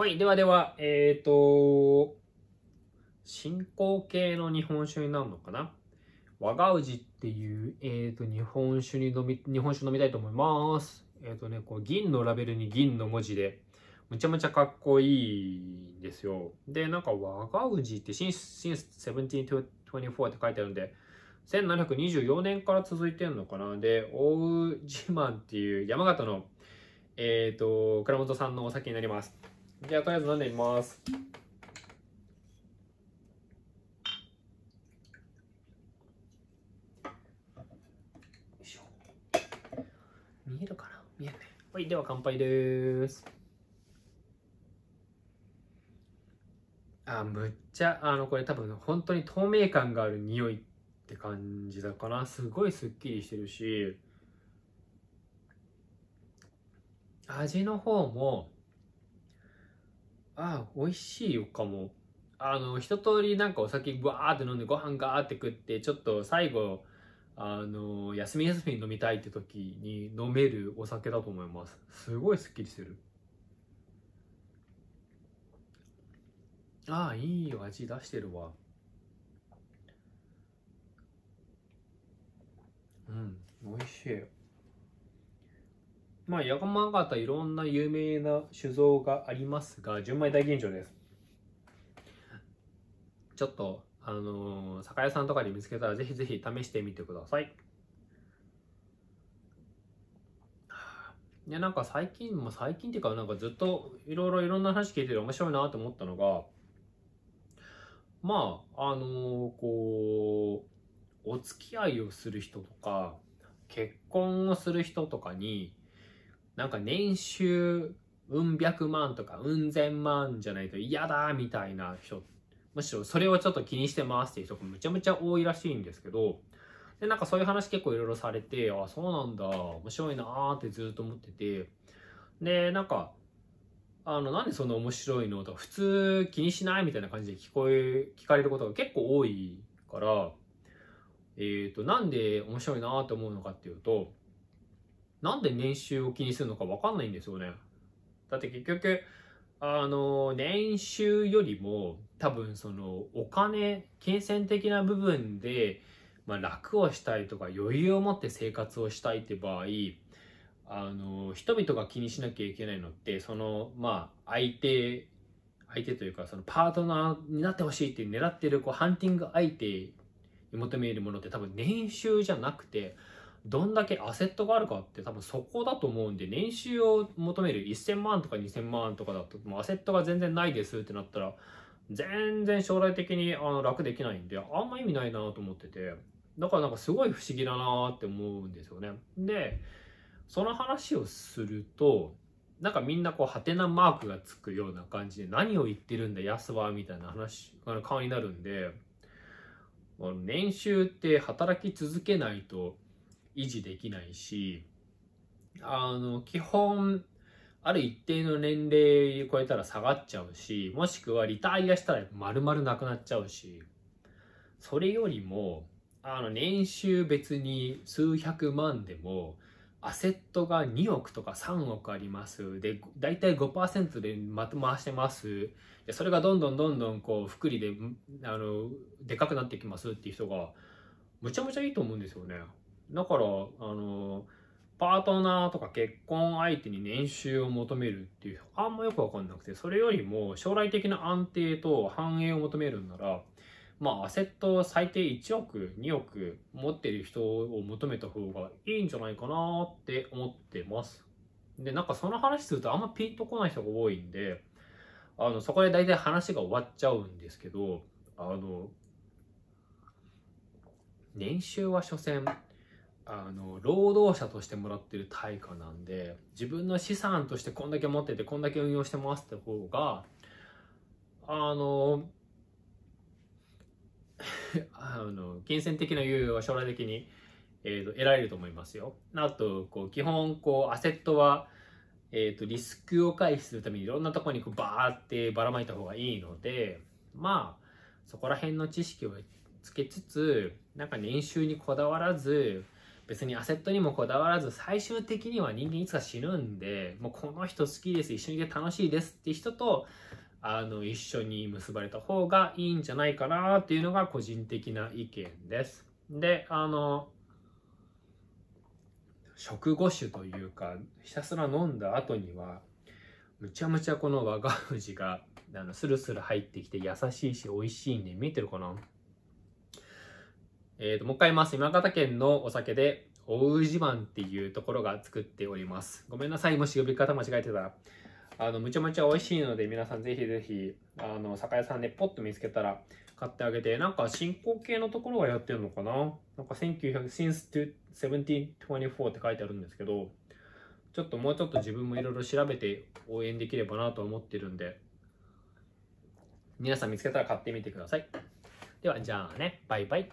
はい、ではでは、えっ、ー、と、進行形の日本酒になるのかな和が氏っていう、えっ、ー、と、日本酒に飲み、日本酒飲みたいと思います。えっ、ー、とね、こう、銀のラベルに銀の文字で、むちゃむちゃかっこいいんですよ。で、なんか、和が氏って、シンス、シンス1724って書いてあるんで、1724年から続いてんのかなで、大島っていう山形の、えっ、ー、と、倉本さんのお酒になります。じゃあとりあえず飲んでみます。見えるかな見えない。はい、では乾杯です。あ、むっちゃ、あの、これ多分本当に透明感がある匂いって感じだから、すごいすっきりしてるし、味の方も、あ美味しいよかも。あの、一通りなんかお酒ぶわーって飲んでご飯がーって食って、ちょっと最後、あの、休み休みに飲みたいって時に飲めるお酒だと思います。すごいすっきりする。ああ、いい味出してるわ。うん、美味しい。まあ、山形いろんな有名な酒造がありますが、純米大吟醸です。ちょっと、あのー、酒屋さんとかで見つけたら、ぜひぜひ試してみてください。いや、なんか最近、まあ、最近っていうか、なんかずっといろいろいろんな話聞いてて面白いなと思ったのが、まあ、あのー、こう、お付き合いをする人とか、結婚をする人とかに、なんか年収うん百万とかうん千万じゃないと嫌だみたいな人、むしろそれをちょっと気にしてますっていう人がむちゃむちゃ多いらしいんですけど、で、なんかそういう話結構いろいろされて、あ、そうなんだ、面白いなーってずっと思ってて、で、なんか、あの、なんでそんな面白いのとか、普通気にしないみたいな感じで聞こえ、聞かれることが結構多いから、えっ、ー、と、なんで面白いなと思うのかっていうと、なんで年収を気にするのかわかんないんですよね。だって結局、あの、年収よりも多分そのお金、金銭的な部分で、まあ、楽をしたいとか余裕を持って生活をしたいって場合、あの、人々が気にしなきゃいけないのって、その、まあ、相手、相手というか、そのパートナーになってほしいって狙ってる、こう、ハンティング相手に求めるものって多分年収じゃなくて、どんだけアセットがあるかって多分そこだと思うんで、年収を求める1000万とか2000万とかだと、もうアセットが全然ないですってなったら、全然将来的にあの楽できないんで、あんま意味ないなと思ってて、だからなんかすごい不思議だなって思うんですよね。で、その話をすると、なんかみんなこう、ハテナマークがつくような感じで、何を言ってるんだ、安は、みたいな話、顔になるんで、年収って働き続けないと、維持できないし、あの、基本、ある一定の年齢超えたら下がっちゃうし、もしくはリタイアしたら丸々なくなっちゃうし、それよりも、あの、年収別に数百万でも、アセットが2億とか3億あります。で、大体5%でまと回してます。で、それがどんどんどんどんこう、福利で、あの、でかくなってきますっていう人が、むちゃむちゃいいと思うんですよね。だから、あの、パートナーとか結婚相手に年収を求めるっていう、あんまよくわかんなくて、それよりも将来的な安定と繁栄を求めるんなら、まあ、アセットを最低1億、2億持ってる人を求めた方がいいんじゃないかなって思ってます。で、なんかその話するとあんまピンとこない人が多いんで、あの、そこで大体話が終わっちゃうんですけど、あの、年収は所詮あの労働者としてもらってる対価なんで自分の資産としてこんだけ持っててこんだけ運用してますって方があの あの金銭的な猶予は将来的に、えーと、得られると思いますよ。あとこう基本こうアセットは、えーと、リスクを回避するためにいろんなとこにこうバーってばらまいた方がいいのでまあそこら辺の知識をつけつつなんか年収にこだわらず別にアセットにもこだわらず最終的には人間いつか死ぬんでもうこの人好きです一緒にいて楽しいですって人とあの一緒に結ばれた方がいいんじゃないかなっていうのが個人的な意見です。であの食後酒というかひたすら飲んだ後にはむちゃむちゃこの我が士があのスルスル入ってきて優しいし美味しいんで見えてるかなえっ、ー、と、もう一回言います。山形県のお酒で、大宇治番っていうところが作っております。ごめんなさい、もし呼び方間違えてたら。あの、むちゃむちゃ美味しいので、皆さんぜひぜひ、あの、酒屋さんでポッと見つけたら買ってあげて、なんか進行形のところがやってるのかななんか1900、since 1724って書いてあるんですけど、ちょっともうちょっと自分もいろいろ調べて応援できればなと思ってるんで、皆さん見つけたら買ってみてください。では、じゃあね、バイバイ。